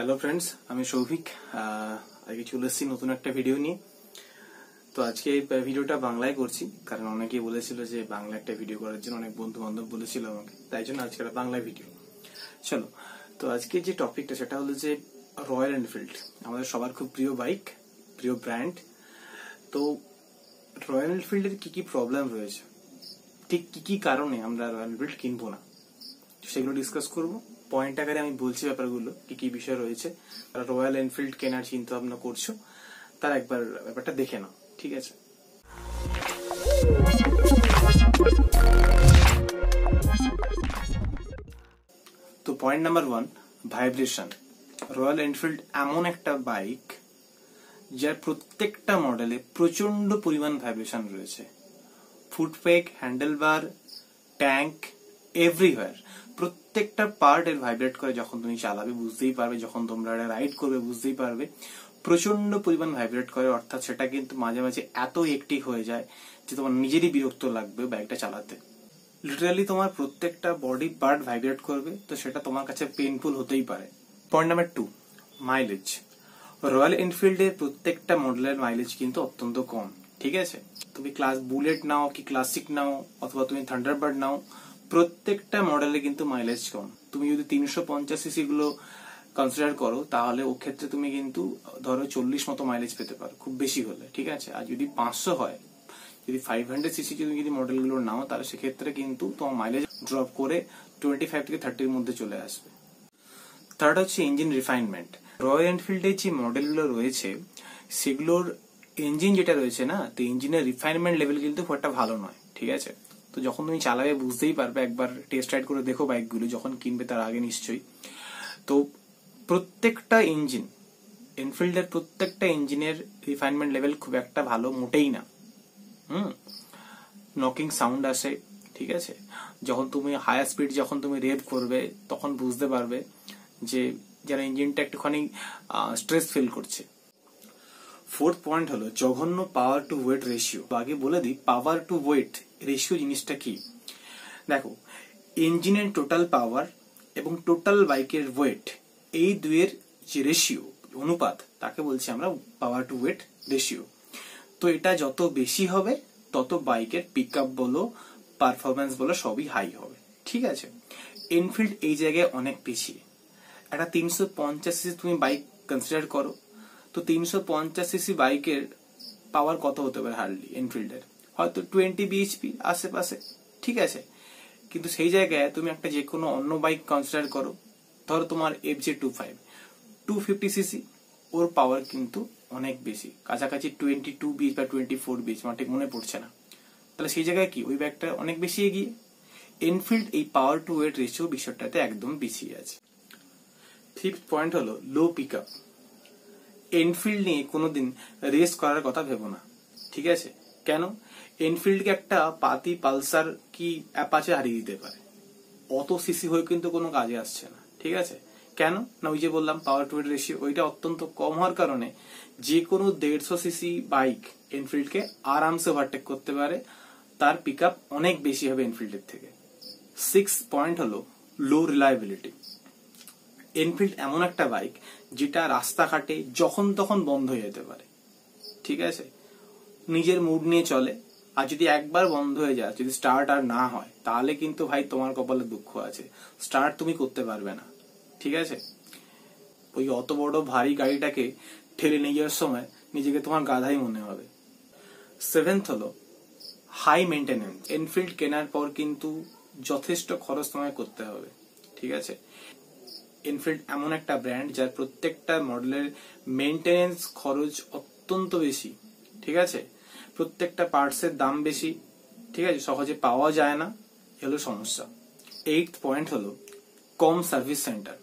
hello friends আমি সৌভিক আজকে চলে এসেছি নতুন একটা ভিডিও নিয়ে তো আজকে ভিডিওটা বাংলায় করছি কারণ অনেকেই বলেছিল যে বাংলা একটা ভিডিও করার জন্য অনেক বন্ধু বান্ধব বলেছিল আমাকে তাই জন্য আজকে একটা বাংলায় ভিডিও চলো তো আজকে যে টপিকটা সেটা হলো যে রয়্যাল এনফিল্ড আমাদের সবার খুব প্রিয় বাইক প্রিয় ব্র্যান্ড তো রয়্যাল এনফিল্ডের কি কি প্রবলেম রয়েছে ঠিক কি কি কারণে আমরা রয়্যাল এনফিল্ড কিনবো না সেগুলো ডিসকাস করবো পয়েন্ট আকারে আমি বলছি ব্যাপারগুলো কি কি বিষয় রয়েছে তারা রয়্যাল এনফিল্ড কেনার চিন্তা ভাবনা করছো তারা একবার ব্যাপারটা দেখে নাও ঠিক আছে তো point number one vibration Royal Enfield এমন একটা বাইক যার প্রত্যেকটা মডেলে প্রচন্ড পরিমাণ ভাইব্রেশন রয়েছে ফুটপেক হ্যান্ডেলবার ট্যাঙ্ক এভরিওয়ার প্রত্যেকটা পার্ট এর ভাইব্রেট করে যখন তুমি চালাবে বুঝতেই পারবে যখন তোমরা রাইড করবে বুঝতেই পারবে প্রচন্ড পরিমাণ ভাইব্রেট করে অর্থাৎ সেটা কিন্তু মাঝে মাঝে এত একটি হয়ে যায় যে তোমার নিজেরই বিরক্ত লাগবে বাইকটা চালাতে লিটারালি তোমার প্রত্যেকটা বডি পার্ট ভাইব্রেট করবে তো সেটা তোমার কাছে পেনফুল হতেই পারে point number two mileage Royal এনফিল্ডের প্রত্যেকটা মডেলের মাইলেজ কিন্তু অত্যন্ত কম ঠিক আছে তুমি ক্লাস বুলেট নাও কি ক্লাসিক নাও অথবা তুমি থান্ডারবার্ড নাও প্রত্যেকটা মডেলে কিন্তু মাইলেজ কম তুমি যদি তিনশো পঞ্চাশ সিসি গুলো কনসিডার করো তাহলে ও ক্ষেত্রে তুমি কিন্তু ধরো চল্লিশ মতো মাইলেজ পেতে পারো খুব বেশি হলে ঠিক আছে আর যদি পাঁচশো হয় যদি ফাইভ হান্ড্রেড সিসি তুমি যদি মডেলগুলো নাও তাহলে সেক্ষেত্রে কিন্তু তোমার মাইলেজ ড্রপ করে টোয়েন্টি ফাইভ থেকে থার্টির মধ্যে চলে আসবে থার্ড হচ্ছে ইঞ্জিন রিফাইনমেন্ট রয়্যাল এনফিল্ডের যে মডেলগুলো রয়েছে সেগুলোর ইঞ্জিন যেটা রয়েছে না তো ইঞ্জিনের রিফাইনমেন্ট লেভেল কিন্তু খুব একটা ভালো নয় ঠিক আছে তো যখন তুমি চালাবে বুঝতেই পারবে একবার টেস্ট রাইড করে দেখো বাইকগুলো যখন কিনবে তার আগে নিশ্চয়ই তো প্রত্যেকটা ইঞ্জিন এনফিল্ডের প্রত্যেকটা ইঞ্জিনের রিফাইনমেন্ট লেভেল খুব একটা ভালো মোটেই না হুম নকিং সাউন্ড আসে ঠিক আছে যখন তুমি হায়ার স্পিড যখন তুমি রেভ করবে তখন বুঝতে পারবে যে যারা ইঞ্জিনটা একটুখানি স্ট্রেস ফিল করছে ফোর্থ পয়েন্ট হলো জঘন্য পাওয়ার টু ওয়েট রেশিও আগে বলে দিই পাওয়ার টু ওয়েট রেশিও জিনিসটা কি দেখো ইঞ্জিনের টোটাল পাওয়ার এবং টোটাল বাইকের ওয়েট এই দুয়ের যে রেশিও অনুপাত তাকে বলছি আমরা পাওয়ার টু ওয়েট রেশিও তো এটা যত বেশি হবে তত বাইকের পিক আপ বলো পারফরমেন্স বলো সবই হাই হবে ঠিক আছে এনফিল্ড এই জায়গায় অনেক পিছিয়ে একটা তিনশো পঞ্চাশ তুমি বাইক কনসিডার করো তো তিনশো পঞ্চাশ সিসি বাইকের পাওয়ার কত হতে পারে হার্ডলি এনফিল্ডের হয়তো টোয়েন্টি বিএইচপি আশেপাশে ঠিক আছে কিন্তু সেই জায়গায় তুমি একটা যে কোনো অন্য বাইক কনসিডার করো ধরো তোমার F J two five two fifty CC ওর পাওয়ার কিন্তু অনেক বেশি কাছাকাছি টোয়েন্টি টু বিচ বা টোয়েন্টি ফোর বিচ আমার ঠিক মনে পড়ছে না তাহলে সেই জায়গায় কি ওই ব্যাগটা অনেক বেশি এগিয়ে এনফিল্ড এই পাওয়ার টু ওয়েট রেশিও বিষয়টাতে একদম পিছিয়ে আছে ফিফথ পয়েন্ট হলো লো পিক আপ এনফিল্ড নিয়ে কোনোদিন রেস করার কথা ভেবো না ঠিক আছে কেন এনফিল্ডকে একটা পাতি পালসার কি অ্যাপাচে হারিয়ে দিতে পারে অত সিসি হয়ে কিন্তু কোনো কাজে আসছে না ঠিক আছে কেন না ওই যে বললাম পাওয়ার টু রেশিও ওইটা অত্যন্ত কম হওয়ার কারণে যে কোনো দেড়শো সিসি বাইক এনফিল্ডকে আরামসে ওভারটেক করতে পারে তার পিক অনেক বেশি হবে এনফিল্ডের থেকে সিক্স পয়েন্ট হলো লো রিলায়েবিলিটি এনফিল্ড এমন একটা বাইক যেটা রাস্তাঘাটে যখন তখন বন্ধ হয়ে যেতে পারে ঠিক আছে নিজের মুড নিয়ে চলে আর যদি একবার বন্ধ হয়ে যায় যদি স্টার্ট আর না হয় তাহলে কিন্তু ভাই তোমার কপালে দুঃখ আছে স্টার্ট তুমি করতে পারবে না ঠিক আছে ওই অত বড় ভারী গাড়িটাকে ঠেলে নিয়ে যাওয়ার সময় নিজেকে তোমার গাধাই মনে হবে সেভেন্থ হলো হাই মেনটেনেন্স এনফিল্ড কেনার পর কিন্তু যথেষ্ট খরচ তোমায় করতে হবে ঠিক আছে এনফিল্ড এমন একটা ব্র্যান্ড যার প্রত্যেকটা মডেলের মেনটেনেন্স খরচ অত্যন্ত বেশি ঠিক আছে প্রত্যেকটা পার্টসের দাম বেশি ঠিক আছে সহজে পাওয়া যায় না হলো সমস্যা এইট পয়েন্ট হলো কম সার্ভিস সেন্টার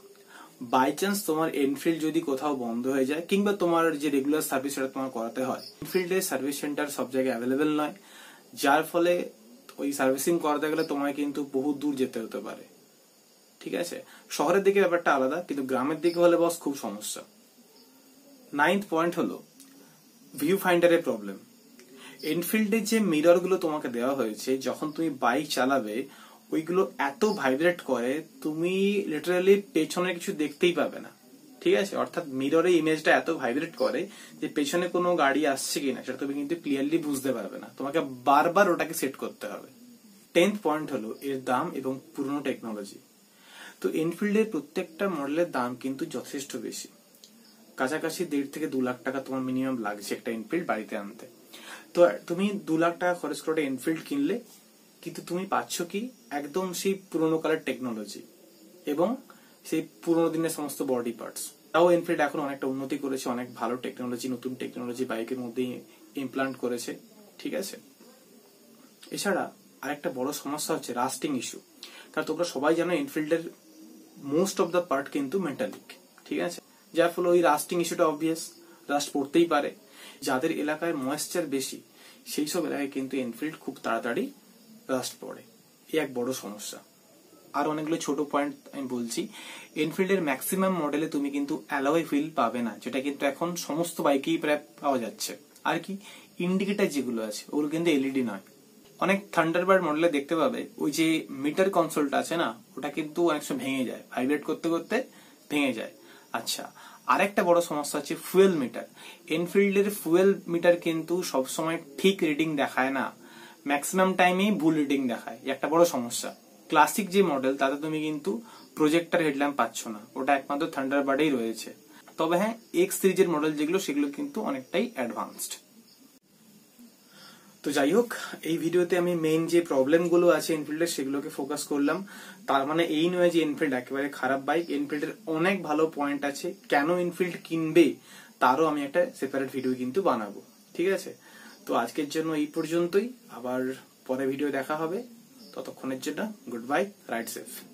বাই চান্স তোমার এনফিল্ড যদি কোথাও বন্ধ হয়ে যায় কিংবা তোমার যে রেগুলার সার্ভিস সেটা তোমার করাতে হয় এনফিল্ডের সার্ভিস সেন্টার সব জায়গায় অ্যাভেলেবেল নয় যার ফলে ওই সার্ভিসিং করাতে গেলে তোমায় কিন্তু বহু দূর যেতে হতে পারে ঠিক আছে শহরের দিকে ব্যাপারটা আলাদা কিন্তু গ্রামের দিকে হলে বস খুব সমস্যা নাইন্থ পয়েন্ট হলো ভিউ ফাইন্ডারের প্রবলেম এনফিল্ডের যে মিররগুলো তোমাকে দেওয়া হয়েছে যখন তুমি বাইক চালাবে ওইগুলো এত ভাইব্রেট করে তুমি লিটারালি পেছনে কিছু দেখতেই পাবে না ঠিক আছে অর্থাৎ মিররে ইমেজটা এত ভাইব্রেট করে যে পেছনে কোনো গাড়ি আসছে কিনা সেটা তুমি কিন্তু ক্লিয়ারলি বুঝতে পারবে না তোমাকে বারবার ওটাকে সেট করতে হবে টেন্থ পয়েন্ট হলো এর দাম এবং পুরনো টেকনোলজি তো এনফিল্ডের প্রত্যেকটা মডেলের দাম কিন্তু যথেষ্ট বেশি কাছাকাছি দেড় থেকে দু লাখ টাকা তোমার মিনিমাম লাগছে একটা এনফিল্ড বাড়িতে আনতে তো তুমি দু লাখ টাকা খরচ করে এনফিল্ড কিনলে কিন্তু তুমি পাচ্ছ কি একদম সেই পুরোনো কালের টেকনোলজি এবং সেই পুরোনো দিনের সমস্ত বডি পার্টস তাও এনফিল্ড এখন অনেকটা উন্নতি করেছে অনেক ভালো টেকনোলজি নতুন টেকনোলজি বাইকের মধ্যে ইমপ্লান্ট করেছে ঠিক আছে এছাড়া আরেকটা বড় সমস্যা হচ্ছে রাস্টিং ইস্যু কারণ তোমরা সবাই জানো এনফিল্ডের মোস্ট অফ দ্য পার্ট কিন্তু মেটালিক ঠিক আছে যার ফলে ওই রাস্টিং ইস্যুটা অবভিয়াস রাস্ট পড়তেই পারে যাদের এলাকায় ময়েশ্চার বেশি সেই সব এলাকায় কিন্তু এনফিল্ড খুব তাড়াতাড়ি রাস্ট পড়ে এ এক বড় সমস্যা আর অনেকগুলো ছোট পয়েন্ট আমি বলছি এনফিল্ডের ম্যাক্সিমাম মডেলে তুমি কিন্তু অ্যালয় ফিল পাবে না যেটা কিন্তু এখন সমস্ত বাইকেই প্রায় পাওয়া যাচ্ছে আর কি ইন্ডিকেটার যেগুলো আছে ওগুলো কিন্তু এলইডি নয় অনেক থান্ডারবার্ড মডেলে দেখতে পাবে ওই যে মিটার কনসোলটা আছে না ওটা কিন্তু অনেক সময় ভেঙে যায় ভাইব্রেট করতে করতে ভেঙে যায় আচ্ছা আরেকটা বড় সমস্যা হচ্ছে ফুয়েল মিটার এনফিল্ডের ফুয়েল মিটার কিন্তু সবসময় ঠিক রিডিং দেখায় না ম্যাক্সিমাম টাইমেই ভুল রিডিং দেখায় একটা বড় সমস্যা ক্লাসিক যে মডেল তাতে তুমি কিন্তু প্রজেক্টার হেডল্যাম্প পাচ্ছ না ওটা একমাত্র থান্ডারবার্ডেই রয়েছে তবে হ্যাঁ এক্স সিরিজের মডেল যেগুলো সেগুলো কিন্তু অনেকটাই অ্যাডভান্সড তো যাই হোক এই ভিডিওতে আমি মেইন যে প্রবলেমগুলো আছে এনফিল্ডের সেগুলোকে ফোকাস করলাম তার মানে এই নয় যে এনফিল্ড একেবারে খারাপ বাইক এনফিল্ডের অনেক ভালো পয়েন্ট আছে কেন এনফিল্ড কিনবে তারও আমি একটা সেপারেট ভিডিও কিন্তু বানাবো ঠিক আছে তো আজকের জন্য এই পর্যন্তই আবার পরে ভিডিও দেখা হবে ততক্ষণের জন্য গুড বাই রাইট সেফ